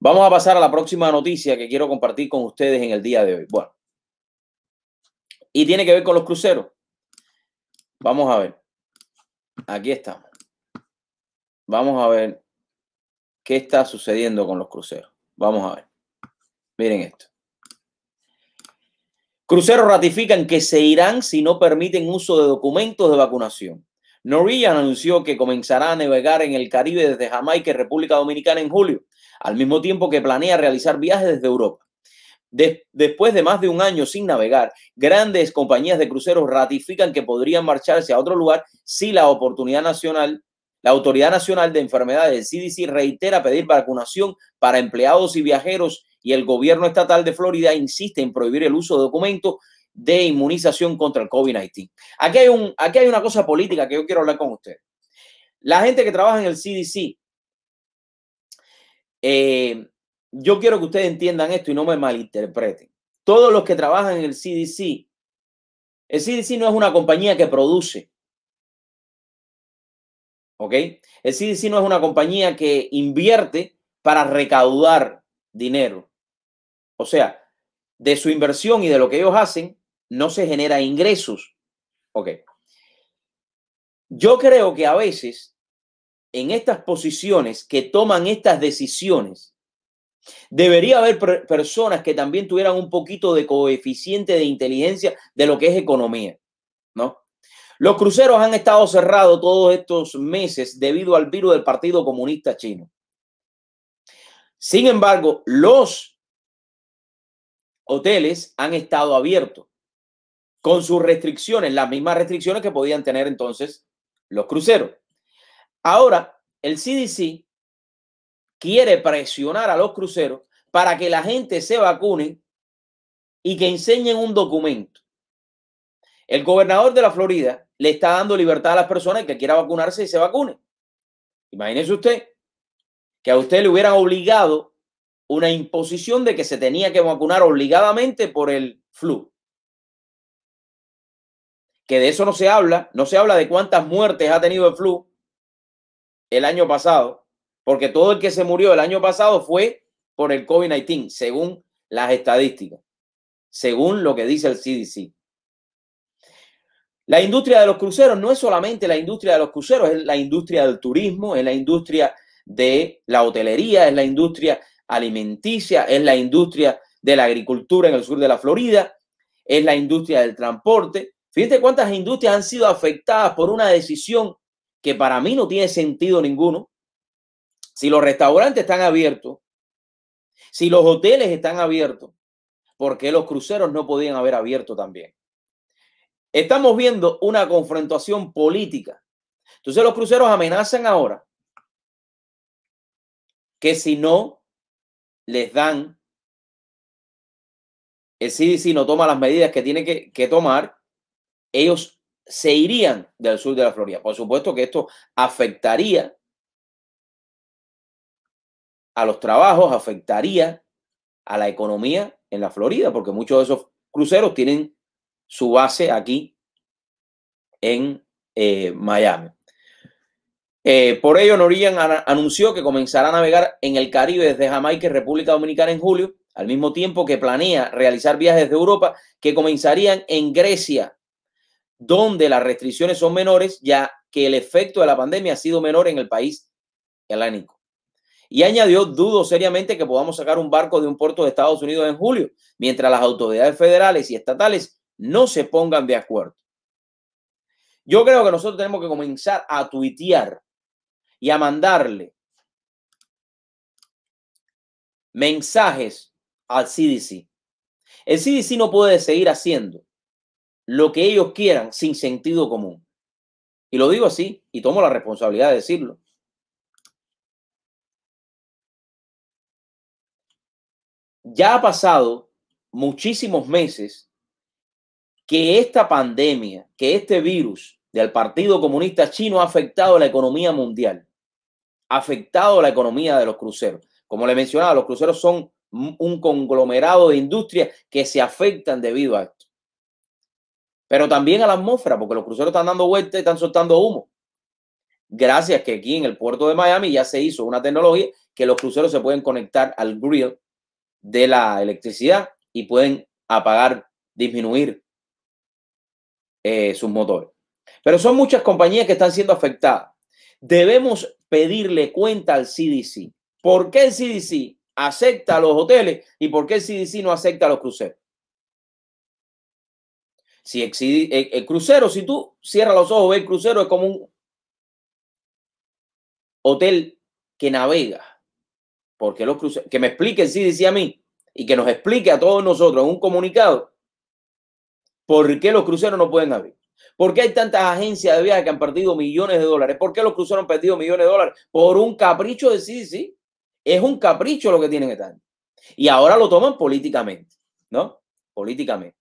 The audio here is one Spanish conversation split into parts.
Vamos a pasar a la próxima noticia que quiero compartir con ustedes en el día de hoy. Bueno, y tiene que ver con los cruceros. Vamos a ver. Aquí estamos. Vamos a ver qué está sucediendo con los cruceros. Vamos a ver. Miren esto. Cruceros ratifican que se irán si no permiten uso de documentos de vacunación. Norwegian anunció que comenzará a navegar en el Caribe desde Jamaica y República Dominicana en julio al mismo tiempo que planea realizar viajes desde Europa. después de más de un año sin navegar, grandes compañías de cruceros ratifican que podrían marcharse a otro lugar si la oportunidad nacional, la Autoridad Nacional de Enfermedades, CDC, reitera pedir vacunación para empleados y viajeros y el gobierno estatal de Florida insiste en prohibir el uso de documentos de inmunización contra el COVID-19. Aquí, hay aquí hay una cosa política que yo quiero hablar con usted. La gente que trabaja en el CDC eh, yo quiero que ustedes entiendan esto y no me malinterpreten. Todos los que trabajan en el CDC, el CDC no es una compañía que produce. ¿Ok? El CDC no es una compañía que invierte para recaudar dinero. O sea, de su inversión y de lo que ellos hacen, no se genera ingresos. ¿Ok? Yo creo que a veces en estas posiciones, que toman estas decisiones, debería haber personas que también tuvieran un poquito de coeficiente de inteligencia de lo que es economía, ¿no? Los cruceros han estado cerrados todos estos meses debido al virus del Partido Comunista Chino. Sin embargo, los hoteles han estado abiertos con sus restricciones, las mismas restricciones que podían tener entonces los cruceros. Ahora, el CDC quiere presionar a los cruceros para que la gente se vacune y que enseñen un documento. El gobernador de la Florida le está dando libertad a las personas que quiera vacunarse y se vacune. Imagínese usted que a usted le hubieran obligado una imposición de que se tenía que vacunar obligadamente por el flu. Que de eso no se habla, no se habla de cuántas muertes ha tenido el flu, el año pasado, porque todo el que se murió el año pasado fue por el COVID-19, según las estadísticas, según lo que dice el CDC. La industria de los cruceros no es solamente la industria de los cruceros, es la industria del turismo, es la industria de la hotelería, es la industria alimenticia, es la industria de la agricultura en el sur de la Florida, es la industria del transporte. Fíjate cuántas industrias han sido afectadas por una decisión que para mí no tiene sentido ninguno. Si los restaurantes están abiertos, si los hoteles están abiertos, ¿por qué los cruceros no podían haber abierto también? Estamos viendo una confrontación política. Entonces los cruceros amenazan ahora que si no les dan, el CDC no toma las medidas que tiene que, que tomar, ellos se irían del sur de la Florida. Por supuesto que esto afectaría a los trabajos, afectaría a la economía en la Florida, porque muchos de esos cruceros tienen su base aquí en eh, Miami. Eh, por ello, Norían anunció que comenzará a navegar en el Caribe desde Jamaica y República Dominicana en julio, al mismo tiempo que planea realizar viajes de Europa que comenzarían en Grecia donde las restricciones son menores, ya que el efecto de la pandemia ha sido menor en el país helénico. Y añadió, dudo seriamente que podamos sacar un barco de un puerto de Estados Unidos en julio, mientras las autoridades federales y estatales no se pongan de acuerdo. Yo creo que nosotros tenemos que comenzar a tuitear y a mandarle mensajes al CDC. El CDC no puede seguir haciendo lo que ellos quieran sin sentido común. Y lo digo así y tomo la responsabilidad de decirlo. Ya ha pasado muchísimos meses que esta pandemia, que este virus del Partido Comunista Chino ha afectado la economía mundial, ha afectado la economía de los cruceros. Como le mencionaba, los cruceros son un conglomerado de industrias que se afectan debido a esto pero también a la atmósfera, porque los cruceros están dando vueltas y están soltando humo. Gracias que aquí en el puerto de Miami ya se hizo una tecnología que los cruceros se pueden conectar al grill de la electricidad y pueden apagar, disminuir eh, sus motores. Pero son muchas compañías que están siendo afectadas. Debemos pedirle cuenta al CDC. ¿Por qué el CDC acepta a los hoteles y por qué el CDC no acepta a los cruceros? Si el, eh, eh, crucero, si tú cierras los ojos, el crucero es como un hotel que navega. Porque los cruceros, que me explique el CDC a mí y que nos explique a todos nosotros en un comunicado por qué los cruceros no pueden abrir. ¿Por qué hay tantas agencias de viaje que han perdido millones de dólares? ¿Por qué los cruceros han perdido millones de dólares? Por un capricho de CDC. Es un capricho lo que tienen que estar. Y ahora lo toman políticamente, ¿no? Políticamente.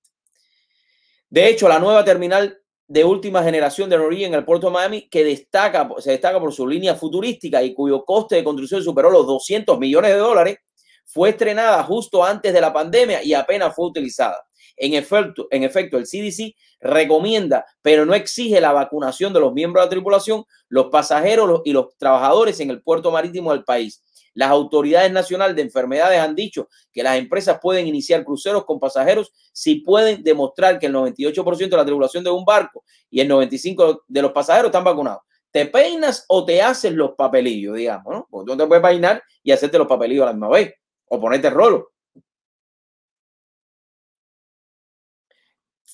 De hecho, la nueva terminal de última generación de Norwegian en el puerto de Miami, que destaca, se destaca por su línea futurística y cuyo coste de construcción superó los 200 millones de dólares, fue estrenada justo antes de la pandemia y apenas fue utilizada. En efecto, en efecto, el CDC recomienda, pero no exige la vacunación de los miembros de la tripulación, los pasajeros y los trabajadores en el puerto marítimo del país. Las autoridades nacionales de enfermedades han dicho que las empresas pueden iniciar cruceros con pasajeros si pueden demostrar que el 98% de la tripulación de un barco y el 95% de los pasajeros están vacunados. Te peinas o te haces los papelillos, digamos, ¿no? Porque tú te puedes peinar y hacerte los papelillos a la misma vez o ponerte el rolo.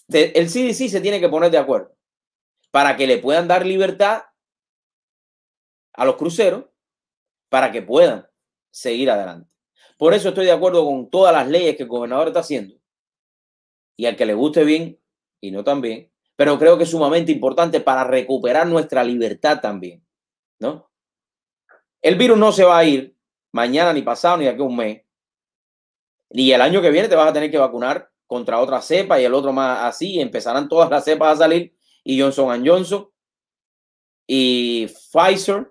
el CDC se tiene que poner de acuerdo para que le puedan dar libertad a los cruceros para que puedan seguir adelante. Por eso estoy de acuerdo con todas las leyes que el gobernador está haciendo. Y al que le guste bien y no tan bien, pero creo que es sumamente importante para recuperar nuestra libertad también, ¿no? El virus no se va a ir mañana, ni pasado, ni de aquí a un mes. Ni el año que viene te vas a tener que vacunar contra otra cepa y el otro más así, empezarán todas las cepas a salir y Johnson Johnson y Pfizer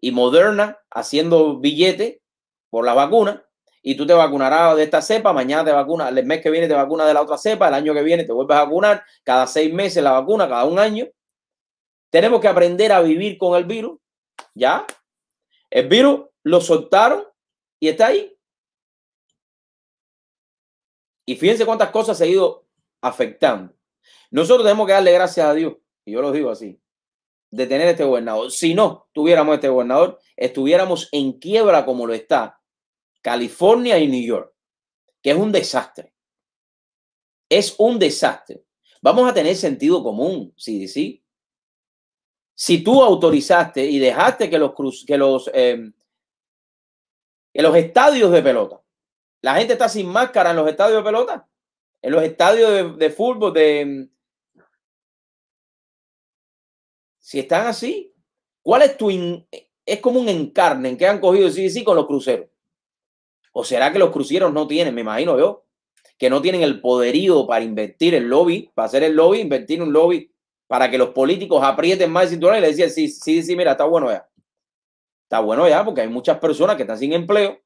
y Moderna haciendo billete por la vacuna y tú te vacunarás de esta cepa, mañana te vacunas, el mes que viene te vacunas de la otra cepa, el año que viene te vuelves a vacunar, cada seis meses la vacuna, cada un año. Tenemos que aprender a vivir con el virus, ¿ya? El virus lo soltaron y está ahí. Y fíjense cuántas cosas se ha ido afectando. Nosotros tenemos que darle gracias a Dios, y yo lo digo así, de tener este gobernador. Si no tuviéramos este gobernador, estuviéramos en quiebra como lo está California y New York, que es un desastre. Es un desastre. Vamos a tener sentido común, sí, sí. Si tú autorizaste y dejaste que los, que los, eh, que los estadios de pelota la gente está sin máscara en los estadios de pelota, en los estadios de, fútbol, de... Mm, si están así, ¿cuál es tu... Es como un encarne que han cogido sí, sí con los cruceros. ¿O será que los cruceros no tienen, me imagino yo, que no tienen el poderío para invertir el lobby, para hacer el lobby, invertir un lobby para que los políticos aprieten más el cinturón y le decían, sí, sí, sí, mira, está bueno ya. Está bueno ya porque hay muchas personas que están sin empleo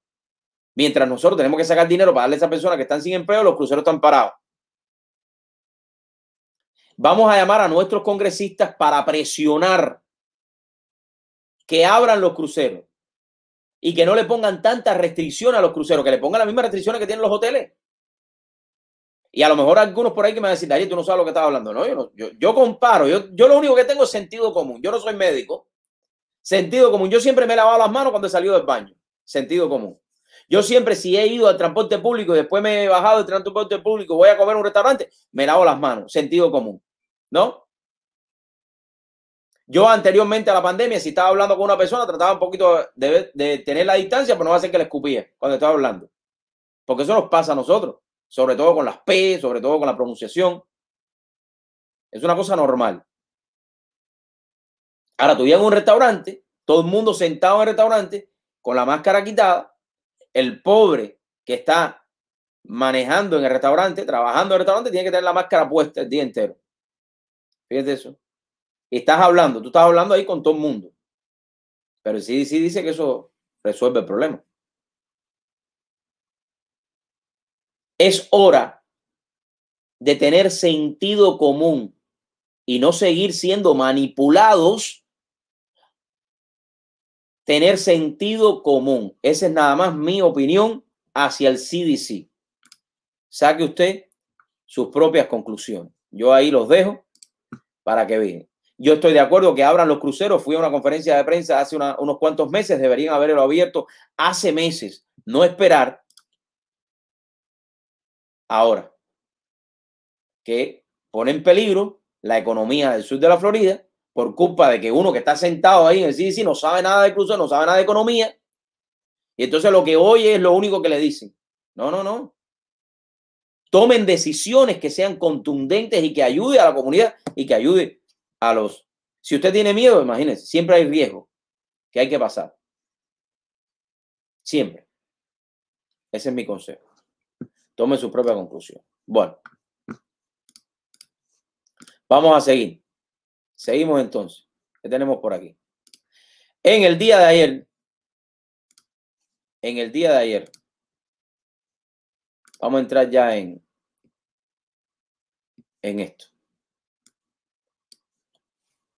Mientras nosotros tenemos que sacar dinero para darle a esas personas que están sin empleo, los cruceros están parados. Vamos a llamar a nuestros congresistas para presionar que abran los cruceros y que no le pongan tanta restricción a los cruceros, que le pongan las mismas restricciones que tienen los hoteles. Y a lo mejor algunos por ahí que me van a decir, Darío, tú no sabes lo que estás hablando. No, yo, comparo, yo, yo lo único que tengo es sentido común. Yo no soy médico. Sentido común. Yo siempre me he lavado las manos cuando he salido del baño. Sentido común. Yo siempre, si he ido al transporte público y después me he bajado del transporte público, voy a comer un restaurante, me lavo las manos, sentido común, ¿no? Yo anteriormente a la pandemia, si estaba hablando con una persona, trataba un poquito de, tener la distancia, pero no hace que le escupía cuando estaba hablando. Porque eso nos pasa a nosotros, sobre todo con las P, sobre todo con la pronunciación. Es una cosa normal. Ahora, tú un restaurante, todo el mundo sentado en el restaurante, con la máscara quitada, el pobre que está manejando en el restaurante, trabajando en el restaurante, tiene que tener la máscara puesta el día entero. Fíjate eso. Y estás hablando, tú estás hablando ahí con todo el mundo. Pero sí, sí dice que eso resuelve el problema. Es hora de tener sentido común y no seguir siendo manipulados tener sentido común. Esa es nada más mi opinión hacia el CDC. Saque usted sus propias conclusiones. Yo ahí los dejo para que vean. Yo estoy de acuerdo que abran los cruceros. Fui a una conferencia de prensa hace unos cuantos meses, deberían haberlo abierto hace meses, no esperar ahora que pone en peligro la economía del sur de la Florida por culpa de que uno que está sentado ahí en el CDC no sabe nada de crucero, no sabe nada de economía. Y entonces lo que oye es lo único que le dicen. No, no, no. Tomen decisiones que sean contundentes y que ayude a la comunidad y que ayude a los. Si usted tiene miedo, imagínense, siempre hay riesgo que hay que pasar. Siempre. Ese es mi consejo. Tome su propia conclusión. Bueno. Vamos a seguir. Seguimos entonces. ¿Qué tenemos por aquí? En el día de ayer, en el día de ayer, vamos a entrar ya en, en esto.